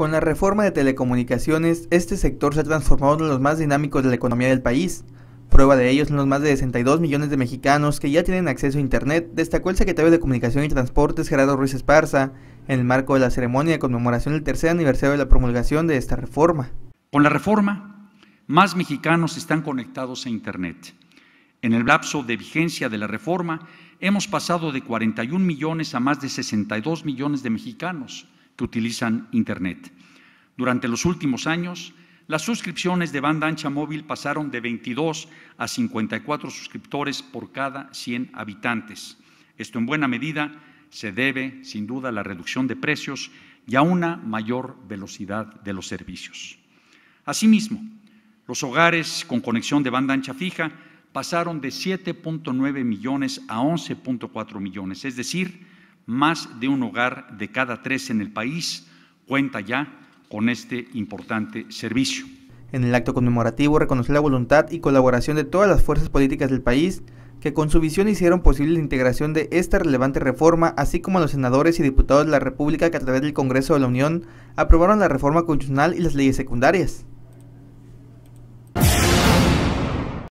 Con la reforma de telecomunicaciones, este sector se ha transformado en uno de los más dinámicos de la economía del país. Prueba de ello son los más de 62 millones de mexicanos que ya tienen acceso a Internet, destacó el secretario de Comunicación y Transportes Gerardo Ruiz Esparza, en el marco de la ceremonia de conmemoración del tercer aniversario de la promulgación de esta reforma. Con la reforma, más mexicanos están conectados a Internet. En el lapso de vigencia de la reforma, hemos pasado de 41 millones a más de 62 millones de mexicanos utilizan Internet. Durante los últimos años, las suscripciones de banda ancha móvil pasaron de 22 a 54 suscriptores por cada 100 habitantes. Esto en buena medida se debe, sin duda, a la reducción de precios y a una mayor velocidad de los servicios. Asimismo, los hogares con conexión de banda ancha fija pasaron de 7.9 millones a 11.4 millones, es decir, más de un hogar de cada tres en el país cuenta ya con este importante servicio. En el acto conmemorativo reconoció la voluntad y colaboración de todas las fuerzas políticas del país que con su visión hicieron posible la integración de esta relevante reforma, así como a los senadores y diputados de la República que a través del Congreso de la Unión aprobaron la reforma constitucional y las leyes secundarias.